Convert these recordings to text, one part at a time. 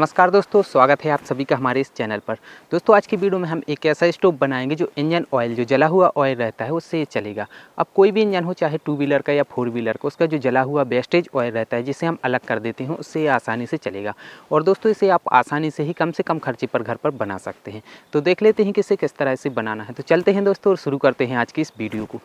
नमस्कार दोस्तों स्वागत है आप सभी का हमारे इस चैनल पर दोस्तों आज की वीडियो में हम एक ऐसा स्टोव बनाएंगे जो इंजन ऑयल जो जला हुआ ऑयल रहता है उससे चलेगा अब कोई भी इंजन हो चाहे टू व्हीलर का या फोर व्हीलर का उसका जो जला हुआ वेस्टेज ऑयल रहता है जिसे हम अलग कर देते हैं उससे आसानी से चलेगा और दोस्तों इसे आप आसानी से ही कम से कम खर्चे पर घर पर बना सकते हैं तो देख लेते हैं कि इसे किस तरह से बनाना है तो चलते हैं दोस्तों और शुरू करते हैं आज की इस वीडियो को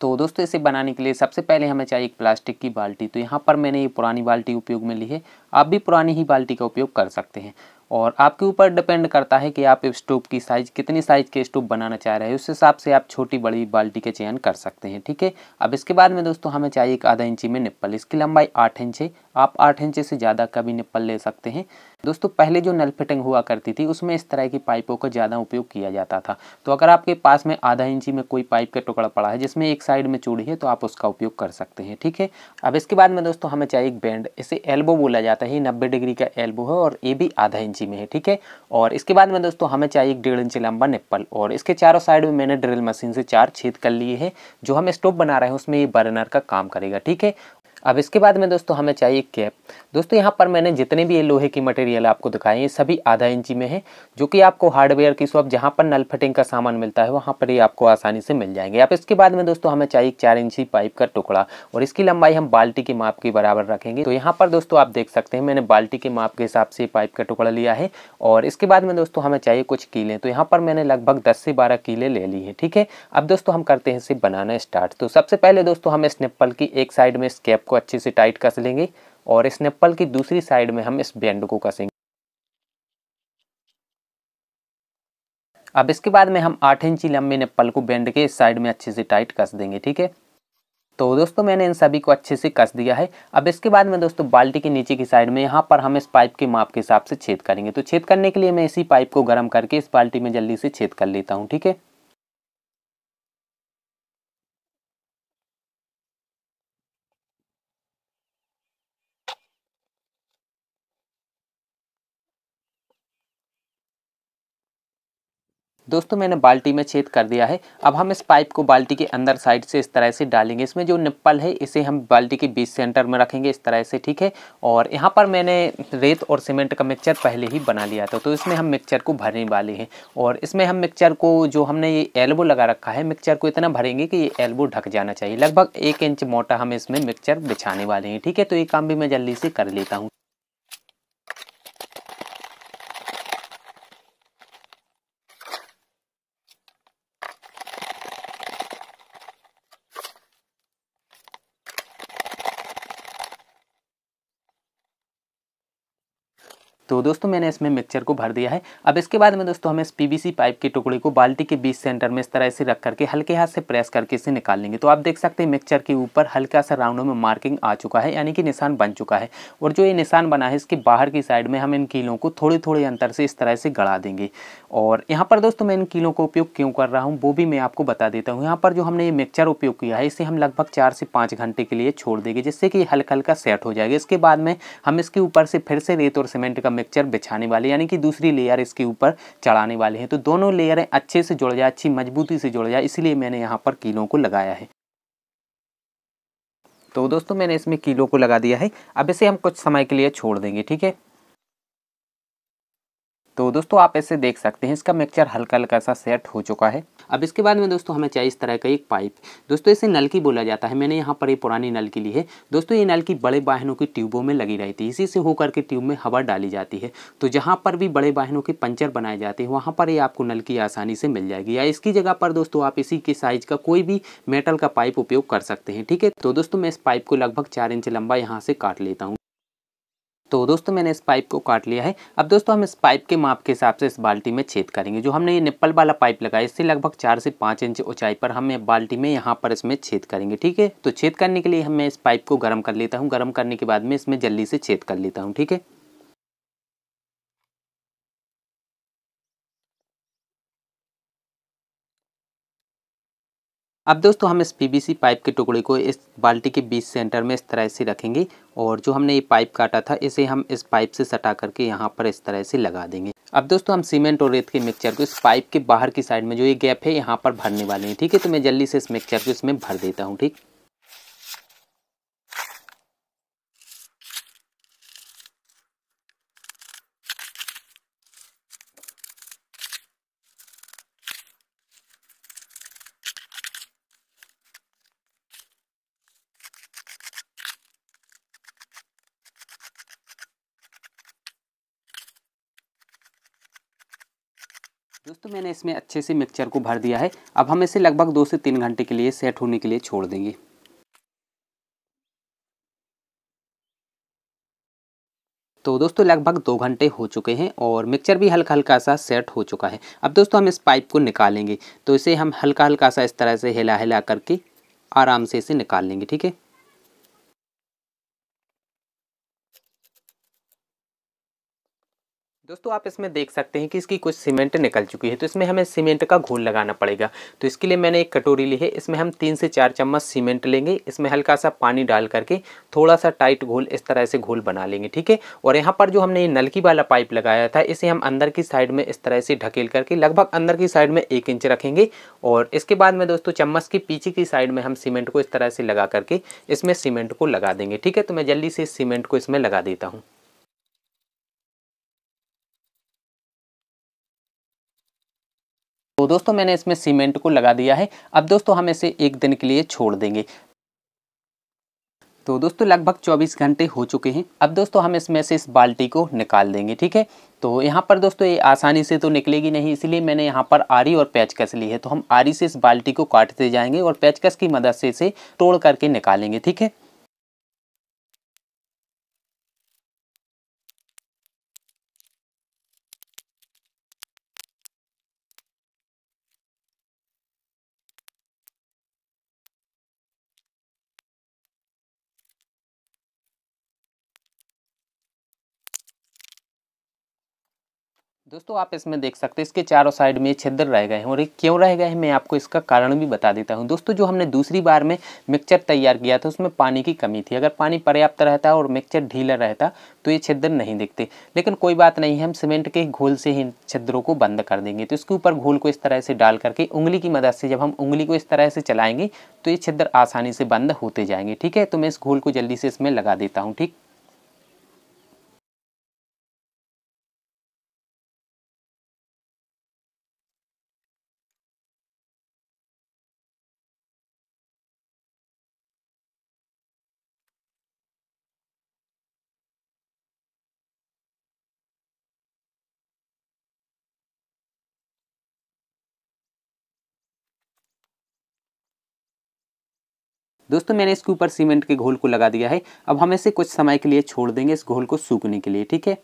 तो दोस्तों इसे बनाने के लिए सबसे पहले हमें चाहिए एक प्लास्टिक की बाल्टी तो यहाँ पर मैंने ये पुरानी बाल्टी उपयोग में ली है आप भी पुरानी ही बाल्टी का उपयोग कर सकते हैं और आपके ऊपर डिपेंड करता है कि आप स्टोव की साइज़ कितनी साइज़ के स्टोव बनाना चाह रहे हैं उस हिसाब से आप छोटी बड़ी बाल्टी के चयन कर सकते हैं ठीक है अब इसके बाद में दोस्तों हमें चाहिए एक आधा इंची में निप्पल इसकी लंबाई आठ इंच है आप आठ इंच से ज़्यादा का भी निप्पल ले सकते हैं दोस्तों पहले जो नल फिटिंग हुआ करती थी उसमें इस तरह की पाइपों का ज़्यादा उपयोग किया जाता था तो अगर आपके पास में आधा इंची में कोई पाइप का टुकड़ा पड़ा है जिसमें एक साइड में चूड़ी है तो आप उसका उपयोग कर सकते हैं ठीक है अब इसके बाद में दोस्तों हमें चाहिए एक बैंड इसे एल्बो बोला जाता है नब्बे डिग्री का एल्बो है और ये भी आधा इंची में है ठीक है और इसके बाद में दोस्तों हमें चाहिए एक डेढ़ इंची लंबा निप्पल और इसके चारों साइड में मैंने ड्रिल मशीन से चार छेद कर लिए हैं जो हम स्टोव बना रहे हैं उसमें ये बर्नर का काम करेगा ठीक है अब इसके बाद में दोस्तों हमें चाहिए कैप दोस्तों यहाँ पर मैंने जितने भी ये लोहे की मटेरियल आपको दिखाई ये सभी आधा इंची में है जो कि आपको हार्डवेयर की शॉप जहाँ पर नल फिटिंग का सामान मिलता है वहाँ पर ये आपको आसानी से मिल जाएंगे अब इसके बाद में दोस्तों हमें चाहिए चार इंची पाइप का टुकड़ा और इसकी लंबाई हम बाल्टी के माप के बराबर रखेंगे तो यहाँ पर दोस्तों आप देख सकते हैं मैंने बाल्टी के माप के हिसाब से पाइप का टुकड़ा लिया है और इसके बाद में दोस्तों हमें चाहिए कुछ कीलें तो यहाँ पर मैंने लगभग दस से बारह कीलें ले ली हैं ठीक है अब दोस्तों हम करते हैं इसे बनाना स्टार्ट तो सबसे पहले दोस्तों हम स्निप्पल की एक साइड में स्केप को अच्छे से टाइट कस लेंगे और इस निप्पल की दूसरी साइड में हम इस बैंड को कसेंगे अब इसके बाद में हम आठ इंची लंबे निप्पल को बैंड के इस साइड में अच्छे से टाइट कस देंगे ठीक है तो दोस्तों मैंने इन सभी को अच्छे से कस दिया है अब इसके बाद में दोस्तों बाल्टी के नीचे की साइड में यहाँ पर हम इस पाइप के माप के हिसाब से छेद करेंगे तो छेद करने के लिए मैं इसी पाइप को गर्म करके इस बाल्टी में जल्दी से छेद कर लेता हूँ ठीक है दोस्तों मैंने बाल्टी में छेद कर दिया है अब हम इस पाइप को बाल्टी के अंदर साइड से इस तरह से डालेंगे इसमें जो निप्पल है इसे हम बाल्टी के बीच सेंटर में रखेंगे इस तरह से ठीक है और यहाँ पर मैंने रेत और सीमेंट का मिक्सचर पहले ही बना लिया था तो इसमें हम मिक्सचर को भरने वाले हैं और इसमें हम मिक्सचर को जो हमने ये एल्बो लगा रखा है मिक्सचर को इतना भरेंगे कि ये एल्बो ढक जाना चाहिए लगभग एक इंच मोटा हम इसमें मिक्सचर बिछाने वाले हैं ठीक है तो ये काम भी मैं जल्दी से कर लेता हूँ तो दोस्तों मैंने इसमें मिक्सचर को भर दिया है अब इसके बाद में दोस्तों हमें इस पीवीसी पाइप के टुकड़े को बाल्टी के बीच सेंटर में इस तरह से रख करके हल्के हाथ से प्रेस करके इसे निकाल लेंगे तो आप देख सकते हैं मिक्सचर के ऊपर हल्का सा राउंडों में मार्किंग आ चुका है यानी कि निशान बन चुका है और जो ये निशान बना है इसके बाहर की साइड में हम इन कीलों को थोड़े थोड़े अंतर से इस तरह से गड़ा देंगे और यहाँ पर दोस्तों मैं इन कीलों का उपयोग क्यों कर रहा हूँ वो भी मैं आपको बता देता हूँ यहाँ पर जो हमने ये मिक्सचर उपयोग किया है इसे हम लगभग चार से पाँच घंटे के लिए छोड़ देंगे जिससे कि हल्का हल्का सेट हो जाएगा इसके बाद में हम इसके ऊपर से फिर से रेत और सीमेंट का मिक्सचर बिछाने वाले यानी कि दूसरी लेयर इसके ऊपर चढ़ाने वाले हैं तो दोनों लेयरें अच्छे से जुड़ जाए अच्छी मजबूती से जुड़ जाए इसलिए मैंने यहाँ पर कीलों को लगाया है तो दोस्तों मैंने इसमें कीलों को लगा दिया है अब इसे हम कुछ समय के लिए छोड़ देंगे ठीक है तो दोस्तों आप ऐसे देख सकते हैं इसका मिक्सचर हल्का हल्का सा सेट हो चुका है अब इसके बाद में दोस्तों हमें चाहिए इस तरह का एक पाइप दोस्तों इसे नलकी बोला जाता है मैंने यहाँ पर ये पुरानी नलकी ली है दोस्तों ये नलकी बड़े वाहनों की ट्यूबों में लगी रहती है इसी से होकर के ट्यूब में हवा डाली जाती है तो जहाँ पर भी बड़े वाहनों के पंचर बनाए जाते हैं वहाँ पर ये आपको नलकी आसानी से मिल जाएगी या इसकी जगह पर दोस्तों आप इसी के साइज का कोई भी मेटल का पाइप उपयोग कर सकते हैं ठीक है तो दोस्तों मैं इस पाइप को लगभग चार इंच लंबा यहाँ से काट लेता हूँ तो दोस्तों मैंने इस पाइप को काट लिया है अब दोस्तों हम इस पाइप के माप के हिसाब से इस बाल्टी में छेद करेंगे जो हमने ये निप्पल वाला पाइप लगाया इससे लगभग चार से पाँच इंच ऊंचाई पर हम ये बाल्टी में यहाँ पर इसमें छेद करेंगे ठीक है तो छेद करने के लिए हमें इस पाइप को गर्म कर लेता हूँ गर्म करने के बाद में इसमें जल्दी से छेद कर लेता हूँ ठीक है अब दोस्तों हम इस पीवीसी पाइप के टुकड़े को इस बाल्टी के बीच सेंटर में इस तरह से रखेंगे और जो हमने ये पाइप काटा था इसे हम इस पाइप से सटा करके यहाँ पर इस तरह से लगा देंगे अब दोस्तों हम सीमेंट और रेत के मिक्सचर को इस पाइप के बाहर की साइड में जो ये गैप है यहाँ पर भरने वाले हैं ठीक है तो मैं जल्दी से इस मिक्सचर को इसमें भर देता हूँ ठीक दोस्तों मैंने इसमें अच्छे से मिक्सचर को भर दिया है अब हम इसे लगभग दो से तीन घंटे के लिए सेट होने के लिए छोड़ देंगे तो दोस्तों लगभग दो घंटे हो चुके हैं और मिक्सचर भी हल्का हल्का सा सेट हो चुका है अब दोस्तों हम इस पाइप को निकालेंगे तो इसे हम हल्का हल्का सा इस तरह से हिला हिला करके आराम से इसे निकाल लेंगे ठीक है दोस्तों आप इसमें देख सकते हैं कि इसकी कुछ सीमेंट निकल चुकी है तो इसमें हमें सीमेंट का घोल लगाना पड़ेगा तो इसके लिए मैंने एक कटोरी ली है इसमें हम तीन से चार चम्मच सीमेंट लेंगे इसमें हल्का सा पानी डाल करके थोड़ा सा टाइट घोल इस तरह से घोल बना लेंगे ठीक है और यहाँ पर जो हमने ये नलकी वाला पाइप लगाया था इसे हम अंदर की साइड में इस तरह से ढकेल करके लगभग अंदर की साइड में एक इंच रखेंगे और इसके बाद में दोस्तों चम्मच की पीछे की साइड में हम सीमेंट को इस तरह से लगा करके इसमें सीमेंट को लगा देंगे ठीक है तो मैं जल्दी से सीमेंट को इसमें लगा देता हूँ तो दोस्तों मैंने इसमें सीमेंट को लगा दिया है अब दोस्तों हम इसे एक दिन के लिए छोड़ देंगे तो दोस्तों लगभग 24 घंटे हो चुके हैं अब दोस्तों हम इसमें से इस बाल्टी को निकाल देंगे ठीक है तो यहाँ पर दोस्तों ये आसानी से तो निकलेगी नहीं इसलिए मैंने यहाँ पर आरी और पैचकस ली है तो हम आरी से इस बाल्टी को काटते जाएंगे और पैचकस की मदद से इसे तोड़ करके निकालेंगे ठीक है दोस्तों आप इसमें देख सकते हैं इसके चारों साइड में छिद्र रह गए हैं और ये क्यों रह गए हैं मैं आपको इसका कारण भी बता देता हूँ दोस्तों जो हमने दूसरी बार में मिक्सचर तैयार किया था उसमें पानी की कमी थी अगर पानी पर्याप्त रहता और मिक्सचर ढीला रहता तो ये छिद्र नहीं दिखते लेकिन कोई बात नहीं हम सीमेंट के घोल से ही छिद्रों को बंद कर देंगे तो इसके ऊपर घोल को इस तरह से डाल करके उंगली की मदद से जब हम उंगली को इस तरह से चलाएँगे तो ये छिद्र आसानी से बंद होते जाएंगे ठीक है तो मैं इस घोल को जल्दी से इसमें लगा देता हूँ ठीक दोस्तों मैंने इसके ऊपर सीमेंट के घोल को लगा दिया है अब हम इसे कुछ समय के लिए छोड़ देंगे इस घोल को सूखने के लिए ठीक है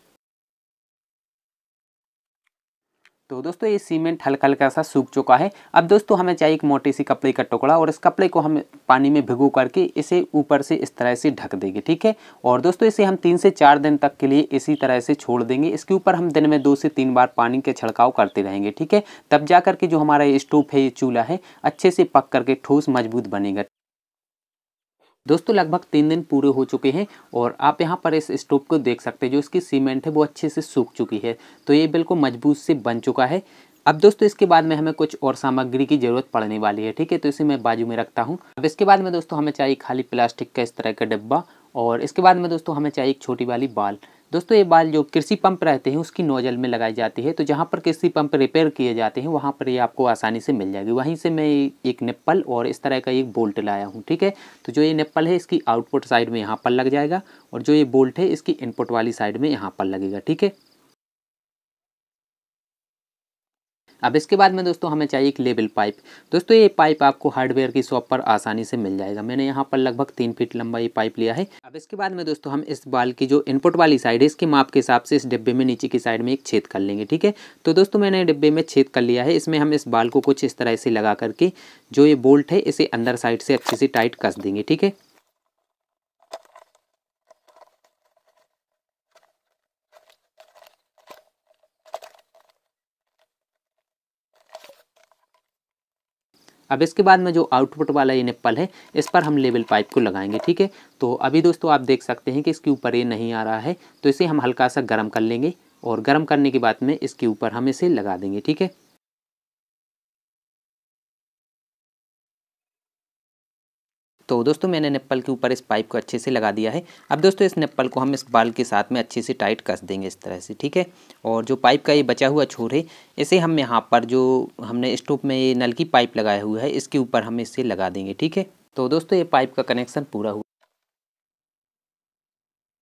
तो दोस्तों ये सीमेंट हल्का हल्का सा सूख चुका है अब दोस्तों हमें चाहिए एक मोटे सी कपड़े का टुकड़ा और इस कपड़े को हम पानी में भिगो करके इसे ऊपर से इस तरह से ढक देंगे ठीक है और दोस्तों इसे हम तीन से चार दिन तक के लिए इसी तरह से छोड़ देंगे इसके ऊपर हम दिन में दो से तीन बार पानी के छिड़काव करते रहेंगे ठीक है तब जा करके जो हमारा ये स्टोव है ये चूल्हा है अच्छे से पक करके ठोस मजबूत बनेगा दोस्तों लगभग तीन दिन पूरे हो चुके हैं और आप यहाँ पर इस स्टोव को देख सकते हैं जो इसकी सीमेंट है वो अच्छे से सूख चुकी है तो ये बिल्कुल मजबूत से बन चुका है अब दोस्तों इसके बाद में हमें कुछ और सामग्री की ज़रूरत पड़ने वाली है ठीक है तो इसे मैं बाजू में रखता हूँ अब इसके बाद में दोस्तों हमें चाहिए खाली प्लास्टिक का इस तरह का डिब्बा और इसके बाद में दोस्तों हमें चाहिए एक छोटी वाली बाल दोस्तों ये बाल जो कृषि पंप रहते हैं उसकी नोजल में लगाई जाती है तो जहाँ पर कृषि पंप रिपेयर किए जाते हैं वहाँ पर ये आपको आसानी से मिल जाएगी वहीं से मैं एक निप्पल और इस तरह का एक बोल्ट लाया हूँ ठीक है तो जो ये निप्पल है इसकी आउटपुट साइड में यहाँ पर लग जाएगा और जो ये बोल्ट है इसकी इनपुट वाली साइड में यहाँ पर लगेगा ठीक है अब इसके बाद में दोस्तों हमें चाहिए एक लेबल पाइप दोस्तों ये पाइप आपको हार्डवेयर की शॉप पर आसानी से मिल जाएगा मैंने यहाँ पर लगभग तीन फीट लंबा ये पाइप लिया है अब इसके बाद में दोस्तों हम इस बाल की जो इनपुट वाली साइड है इसके माप के हिसाब से इस डिब्बे में नीचे की साइड में एक छेद कर लेंगे ठीक है तो दोस्तों मैंने डिब्बे में छेद कर लिया है इसमें हम इस बाल को कुछ इस तरह से लगा करके जो ये बोल्ट है इसे अंदर साइड से अच्छे से टाइट कस देंगे ठीक है अब इसके बाद में जो आउटपुट वाला ये निप्पल है इस पर हम लेवल पाइप को लगाएंगे ठीक है तो अभी दोस्तों आप देख सकते हैं कि इसके ऊपर ये नहीं आ रहा है तो इसे हम हल्का सा गर्म कर लेंगे और गर्म करने के बाद में इसके ऊपर हम इसे लगा देंगे ठीक है तो दोस्तों मैंने नेप्पल के ऊपर इस पाइप को अच्छे से लगा दिया है अब दोस्तों इस नेप्पल को हम इस बाल के साथ में अच्छे से टाइट कस देंगे इस तरह से ठीक है और जो पाइप का ये बचा हुआ छोर है इसे हम यहाँ पर जो हमने स्टोव में ये नल की पाइप लगाया हुआ है इसके ऊपर हम इसे लगा देंगे ठीक है तो दोस्तों ये पाइप का कनेक्शन पूरा हुआ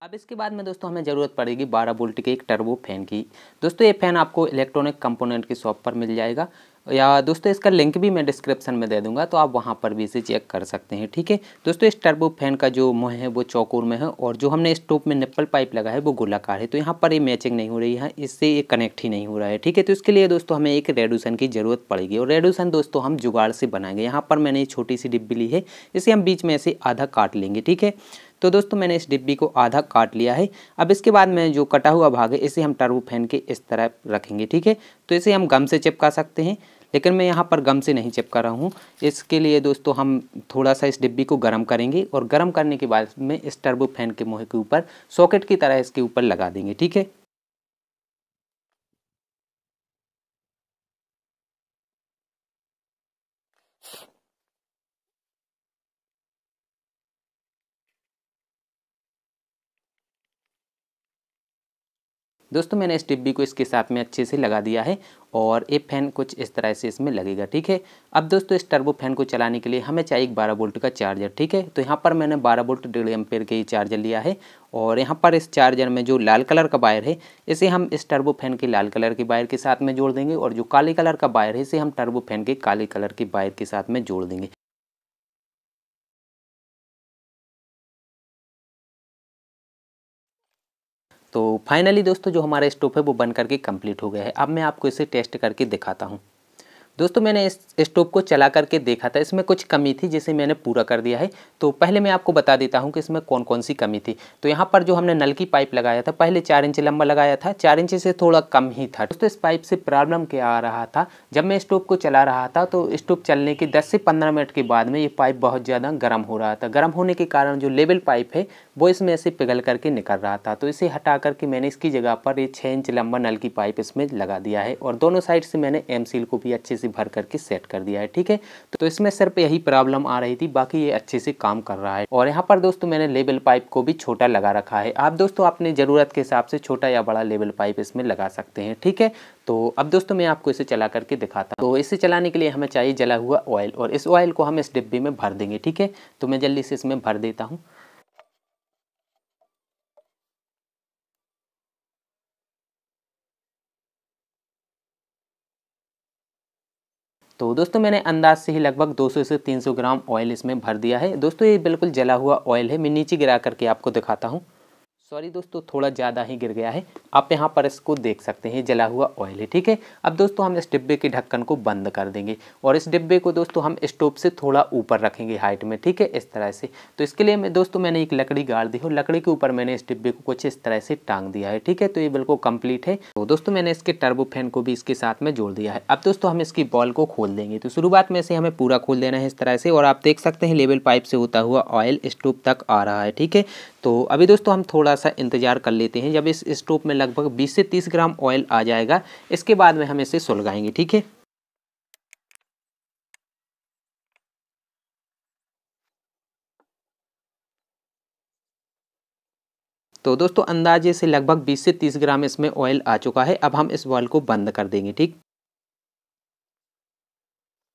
अब इसके बाद में दोस्तों हमें ज़रूरत पड़ेगी 12 बोल्ट के एक टर्बो फैन की दोस्तों ये फैन आपको इलेक्ट्रॉनिक कंपोनेंट की शॉप पर मिल जाएगा या दोस्तों इसका लिंक भी मैं डिस्क्रिप्शन में दे दूंगा तो आप वहाँ पर भी इसे चेक कर सकते हैं ठीक है दोस्तों इस टर्बो फैन का जो मुँह है वो चौकोर में है और जो हमने स्टोव में निप्पल पाइप लगा है वो गोलाकार है तो यहाँ पर ये मैचिंग नहीं हो रही है इससे ये कनेक्ट ही नहीं हो रहा है ठीक है तो इसके लिए दोस्तों हमें एक रेडूसन की ज़रूरत पड़ेगी और रेडूसन दोस्तों हम जुगाड़ से बनाएंगे यहाँ पर मैंने छोटी सी डिब्बी ली है इसे हम बीच में से आधा काट लेंगे ठीक है तो दोस्तों मैंने इस डिब्बी को आधा काट लिया है अब इसके बाद में जो कटा हुआ भाग है इसे हम टर्बो फैन के इस तरह रखेंगे ठीक है तो इसे हम गम से चिपका सकते हैं लेकिन मैं यहाँ पर गम से नहीं चिपका रहा हूँ इसके लिए दोस्तों हम थोड़ा सा इस डिब्बी को गर्म करेंगे और गर्म करने के बाद में इस टर्बो फैन के मुँह के ऊपर सॉकेट की तरह इसके ऊपर लगा देंगे ठीक है दोस्तों मैंने इस डिब्बी को इसके साथ में अच्छे से लगा दिया है और ये फैन कुछ इस तरह से इसमें लगेगा ठीक है अब दोस्तों इस टर्बो फैन को चलाने के लिए हमें चाहिए एक बारह वोल्ट का चार्जर ठीक है तो यहाँ पर मैंने बारह वोल्ट डेढ़ एम्पेयर के ही चार्जर लिया है और यहाँ पर इस चार्जर में जो लाल कलर का वायर है इसे हम इस टर्बो फैन के लाल कलर के वायर के साथ में जोड़ देंगे और जो काले कलर का वायर है इसे हम टर्बो फैन के काले कलर के वायर के साथ में जोड़ देंगे तो फाइनली दोस्तों जो हमारा स्टोव है वो बन करके कंप्लीट हो गया है अब मैं आपको इसे टेस्ट करके दिखाता हूँ दोस्तों मैंने इस स्टोव को चला करके देखा था इसमें कुछ कमी थी जिसे मैंने पूरा कर दिया है तो पहले मैं आपको बता देता हूँ कि इसमें कौन कौन सी कमी थी तो यहाँ पर जो हमने नल की पाइप लगाया था पहले चार इंच लंबा लगाया था चार इंच से थोड़ा कम ही था दोस्तों इस पाइप से प्रॉब्लम क्या आ रहा था जब मैं स्टोव को चला रहा था तो स्टोव चलने के दस से पंद्रह मिनट के बाद में ये पाइप बहुत ज़्यादा गर्म हो रहा था गर्म होने के कारण जो लेवल पाइप है वो इसमें ऐसे पिघल करके निकल रहा था तो इसे हटा करके मैंने इसकी जगह पर ये छः इंच लंबा नल की पाइप इसमें लगा दिया है और दोनों साइड से मैंने एम को भी अच्छे से भर करके सेट कर दिया है ठीक है तो इसमें सिर्फ यही प्रॉब्लम आ रही थी बाकी ये अच्छे से काम कर रहा है और यहाँ पर दोस्तों मैंने लेबल पाइप को भी छोटा लगा रखा है आप दोस्तों अपने ज़रूरत के हिसाब से छोटा या बड़ा लेबल पाइप इसमें लगा सकते हैं ठीक है तो अब दोस्तों मैं आपको इसे चला करके दिखाता हूँ तो इसे चलाने के लिए हमें चाहिए जला हुआ ऑयल और इस ऑयल को हम इस डिब्बे में भर देंगे ठीक है तो मैं जल्दी से इसमें भर देता हूँ तो दोस्तों मैंने अंदाज से ही लगभग 200 से 300 ग्राम ऑयल इसमें भर दिया है दोस्तों ये बिल्कुल जला हुआ ऑयल है मैं नीचे गिरा करके आपको दिखाता हूँ सॉरी दोस्तों थोड़ा ज़्यादा ही गिर गया है आप यहाँ पर इसको देख सकते हैं जला हुआ ऑयल है ठीक है अब दोस्तों हम इस डिब्बे के ढक्कन को बंद कर देंगे और इस डिब्बे को दोस्तों हम स्टोव से थोड़ा ऊपर रखेंगे हाइट में ठीक है इस तरह से तो इसके लिए मैं दोस्तों मैंने एक लकड़ी गाड़ दी और लकड़ी के ऊपर मैंने इस डिब्बे को कुछ इस तरह से टांग दिया है ठीक है तो ये बिल्कुल कम्प्लीट है को दोस्तों मैंने इसके टर्बो फैन को भी इसके साथ में जोड़ दिया है अब दोस्तों हम इसकी बॉल को खोल देंगे तो शुरुआत में से हमें पूरा खोल देना है इस तरह से और आप देख सकते हैं लेवल पाइप से होता हुआ ऑयल स्टोव तक आ रहा है ठीक है तो अभी दोस्तों हम थोड़ा सा इंतजार कर लेते हैं जब इस स्टोव में लगभग बीस से तीस ग्राम ऑयल आ जाएगा इसके बाद में हम इसे सुलगाएंगे ठीक है तो दोस्तों अंदाजे से लगभग 20 से 30 ग्राम इसमें ऑयल आ चुका है अब हम इस बॉयल को बंद कर देंगे ठीक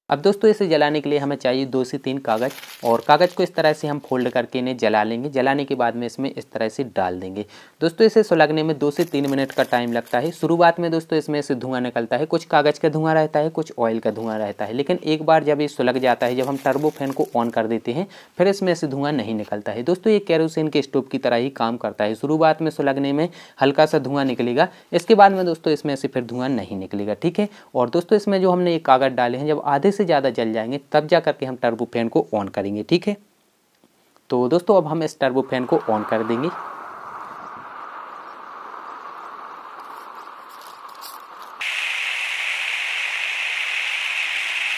अब दोस्तों इसे जलाने के लिए हमें चाहिए दो से तीन कागज़ और कागज़ को इस तरह से हम फोल्ड करके इन्हें जला लेंगे जलाने के बाद में इसमें इस तरह से डाल देंगे दोस्तों इसे सुलगने में दो से तीन मिनट का टाइम लगता है शुरुआत में दोस्तों इसमें से धुआं निकलता है कुछ कागज़ का धुआं रहता है कुछ ऑयल का धुआं रहता है लेकिन एक बार जब ये सुलग जाता है जब हम टर्बो फैन को ऑन कर देते हैं फिर इसमें से धुआं नहीं निकलता है दोस्तों ये कैरोसिन के स्टोव की तरह ही काम करता है शुरुआत में सुलगने में हल्का सा धुआं निकलेगा इसके बाद में दोस्तों इसमें से फिर धुआं नहीं निकलेगा ठीक है और दोस्तों इसमें जो हमने ये कागज़ डाले हैं जब आधे से ज़्यादा जल जाएंगे तब जा करके हम टर्बो फैन को ऑन करेंगे ठीक है तो दोस्तों अब हम इस टर्बो फैन को ऑन कर देंगे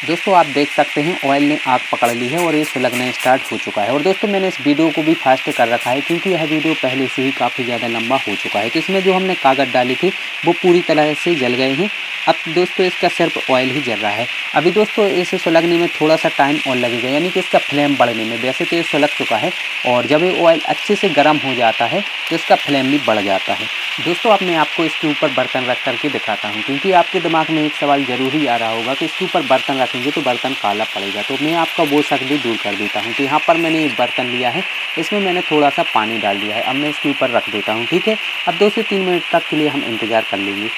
दोस्तों आप देख सकते हैं ऑयल ने आग पकड़ ली है और ये सुलगना स्टार्ट हो चुका है और दोस्तों मैंने इस वीडियो को भी फास्ट कर रखा है क्योंकि यह वीडियो पहले से ही काफ़ी ज़्यादा लंबा हो चुका है तो इसमें जो हमने कागज़ डाली थी वो पूरी तरह से जल गए हैं अब दोस्तों इसका सिर्फ ऑयल ही जल रहा है अभी दोस्तों इसे सुलगने में थोड़ा सा टाइम और लगेगा यानी कि इसका फ्लेम बढ़ने में वैसे तो ये सुलग चुका है और जब ये ऑयल अच्छे से गर्म हो जाता है तो इसका फ्लेम भी बढ़ जाता है दोस्तों अब मैं आपको इसके ऊपर बर्तन रख करके दिखाता हूँ क्योंकि आपके दिमाग में एक सवाल ज़रूर ही आ रहा होगा कि इसके ऊपर बर्तन रखेंगे तो बर्तन काला पड़ेगा तो मैं आपका वो शक भी दूर कर देता हूँ तो यहाँ पर मैंने एक बर्तन लिया है इसमें मैंने थोड़ा सा पानी डाल दिया है अब मैं इसके ऊपर रख देता हूँ ठीक है अब दो से तीन मिनट तक के लिए हम इंतज़ार कर लेंगे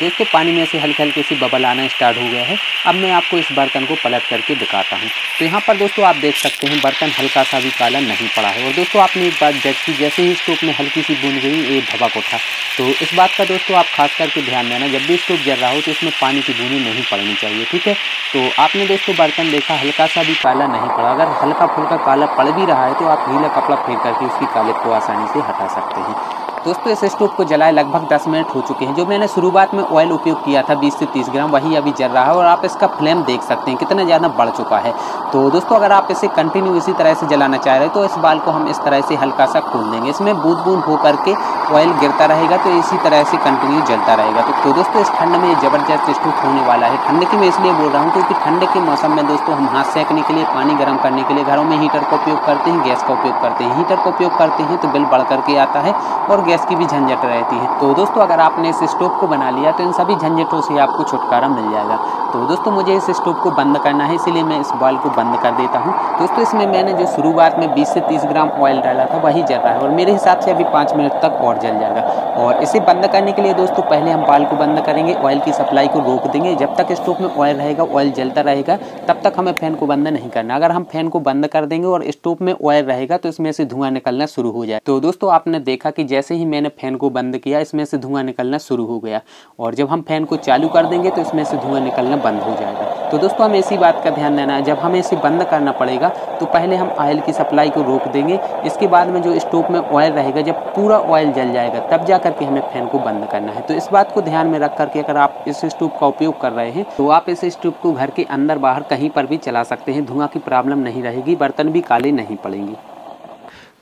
देखते तो पानी में से हल्के हल्के सी बबल आना स्टार्ट हो गया है अब मैं आपको इस बर्तन को पलट करके दिखाता हूँ तो यहाँ पर दोस्तों आप देख सकते हैं बर्तन हल्का सा भी काला नहीं पड़ा है और दोस्तों आपने एक बात जज की जैसे ही स्टोव में हल्की सी बूंद गई ये भबक उठा तो इस बात का दोस्तों आप खास करके ध्यान देना जब भी स्टोव जल रहा हो तो इसमें पानी की बूंदी नहीं पड़नी चाहिए ठीक है तो आपने दोस्तों बर्तन देखा हल्का सा भी काला नहीं पड़ा अगर हल्का फुल्का काला पड़ भी रहा है तो आप गीला कपड़ा फेंक करके उसकी काले को आसानी से हटा सकते हैं दोस्तों इस स्टोव को जलाए लगभग 10 मिनट हो चुके हैं जो मैंने शुरुआत में ऑयल उपयोग किया था 20 से 30 ग्राम वही अभी जल रहा है और आप इसका फ्लेम देख सकते हैं कितना ज़्यादा बढ़ चुका है तो दोस्तों अगर आप इसे कंटिन्यू इसी तरह से जलाना चाह रहे हैं तो इस बाल को हम इस तरह से हल्का सा खोल देंगे इसमें बूंद बूंद हो करके ऑयल गिरता रहेगा तो इसी तरह से कंटिन्यू जलता रहेगा तो, तो दोस्तों इस ठंड में ज़बरदस्त स्टोव होने वाला है ठंड की मैं इसलिए बोल रहा हूँ क्योंकि ठंड के मौसम में दोस्तों हम हाथ सेकने के लिए पानी गर्म करने के लिए घरों में हीटर का उपयोग करते हैं गैस का उपयोग करते हैं हीटर का उपयोग करते हैं तो बिल बढ़ करके आता है और गैस की भी झंझट रहती है तो दोस्तों अगर आपने इस स्टोव को बना लिया तो इन सभी झंझटों से आपको छुटकारा मिल जाएगा तो दोस्तों मुझे इस स्टोव को बंद करना है इसीलिए मैं इस बॉयल को बंद कर देता हूँ दोस्तों इसमें मैंने जो शुरुआत में बीस से तीस ग्राम ऑयल डाला था वही जल रहा है और मेरे हिसाब से अभी पाँच मिनट तक और जल जाएगा और इसे बंद करने के लिए दोस्तों पहले हम बाल को बंद करेंगे ऑयल की सप्लाई को रोक देंगे जब तक स्टोव में ऑयल रहेगा ऑयल जलता रहेगा तब तक हमें फ़ैन को बंद नहीं करना अगर हम फैन को बंद कर देंगे और स्टोव में ऑयल रहेगा तो इसमें से धुआं निकलना शुरू हो जाए तो दोस्तों आपने देखा कि जैसे ही ही मैंने फ़ैन को बंद किया इसमें से धुआं निकलना शुरू हो गया और जब हम फ़ैन को चालू कर देंगे तो इसमें से धुआं निकलना बंद हो जाएगा तो दोस्तों हमें इसी बात का ध्यान देना है जब हमें इसे बंद करना पड़ेगा तो पहले हम ऑयल की सप्लाई को रोक देंगे इसके बाद में जो स्टोव में ऑयल रहेगा जब पूरा ऑयल जल जाएगा तब जा करके हमें फ़ैन को बंद करना है तो इस बात को ध्यान में रख करके अगर आप इस स्टोव का उपयोग कर रहे हैं तो आप इस स्टोव को घर के अंदर बाहर कहीं पर भी चला सकते हैं धुआं की प्रॉब्लम नहीं रहेगी बर्तन भी काले नहीं पड़ेंगे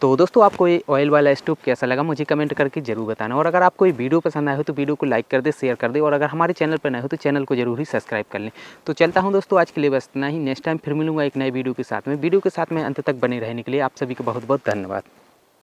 तो दोस्तों आपको ये ऑयल वाला स्टोव कैसा लगा मुझे कमेंट करके जरूर बताना और अगर आपको ये वीडियो पसंद आया हो तो वीडियो को लाइक कर दे शेयर कर दे और अगर हमारे चैनल पर नए हो तो चैनल को जरूर ही सब्सक्राइब कर लें तो चलता हूँ दोस्तों आज के लिए बस इतना ही नेक्स्ट टाइम फिर मिलूंगा एक नए वीडियो के साथ में वीडियो के साथ में अंत तक बने रहने के लिए आप सभी को बहुत बहुत धन्यवाद